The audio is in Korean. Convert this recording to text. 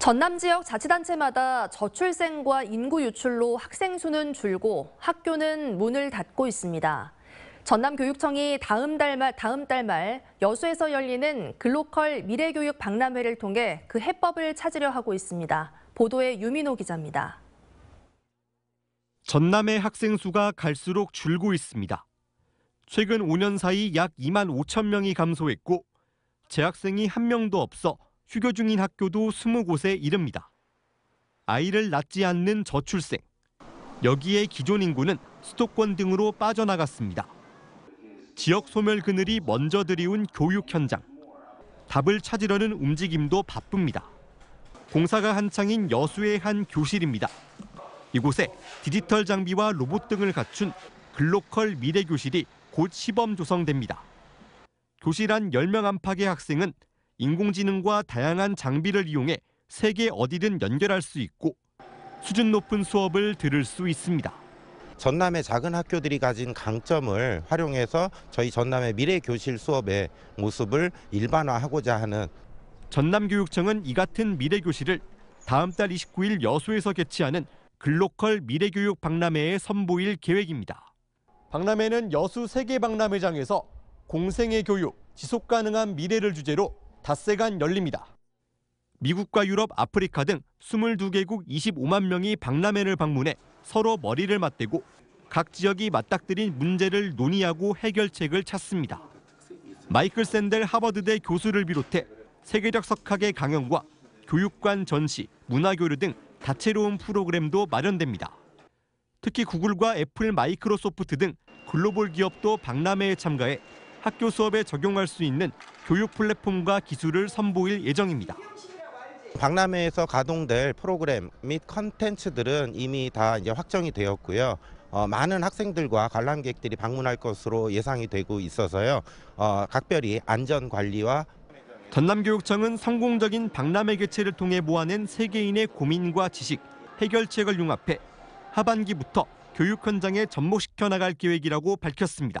전남 지역 자치단체마다 저출생과 인구 유출로 학생 수는 줄고 학교는 문을 닫고 있습니다. 전남교육청이 다음 달말 다음 달 말 여수에서 열리는 글로컬 미래교육 박람회를 통해 그 해법을 찾으려 하고 있습니다. 보도에 유민호 기자입니다. 전남의 학생 수가 갈수록 줄고 있습니다. 최근 5년 사이 약 2만 5천 명이 감소했고 재학생이 한 명도 없어 휴교 중인 학교도 20곳에 이릅니다. 아이를 낳지 않는 저출생. 여기에 기존 인구는 수도권 등으로 빠져나갔습니다. 지역 소멸 그늘이 먼저 들이운 교육 현장. 답을 찾으려는 움직임도 바쁩니다. 공사가 한창인 여수의 한 교실입니다. 이곳에 디지털 장비와 로봇 등을 갖춘 글로컬 미래 교실이 곧 시범 조성됩니다. 교실 안 10명 안팎의 학생은 인공지능과 다양한 장비를 이용해 세계 어디든 연결할 수 있고 수준 높은 수업을 들을 수 있습니다. 전남의 작은 학교들이 가진 강점을 활용해서 저희 전남의 미래 교실 수업의 모습을 일반화하고자 하는 전남교육청은 이 같은 미래 교실을 다음 달 29일 여수에서 개최하는 글로컬 미래교육 박람회에 선보일 계획입니다. 박람회는 여수 세계박람회장에서 공생의 교육, 지속가능한 미래를 주제로 닷새간 열립니다. 미국과 유럽, 아프리카 등 22개국 25만 명이 박람회를 방문해 서로 머리를 맞대고 각 지역이 맞닥뜨린 문제를 논의하고 해결책을 찾습니다. 마이클 샌델 하버드대 교수를 비롯해 세계적 석학의 강연과 교육관 전시, 문화교류 등 다채로운 프로그램도 마련됩니다. 특히 구글과 애플, 마이크로소프트 등 글로벌 기업도 박람회에 참가해 학교 수업에 적용할 수 있는 교육 플랫폼과 기술을 선보일 예정입니다. 박람회에서 가동될 프로그램 및 컨텐츠들은 이미 다 이제 확정이 되었고요. 어, 많은 학생들과 관람객들이 방문할 것으로 예상이 되고 있어서요. 어, 각별히 안전 관리와 전남교육청은 성공적인 박람회 개최를 통해 모아낸 세계인의 고민과 지식, 해결책을 융합해 하반기부터 교육 현장에 접목시켜 나갈 계획이라고 밝혔습니다.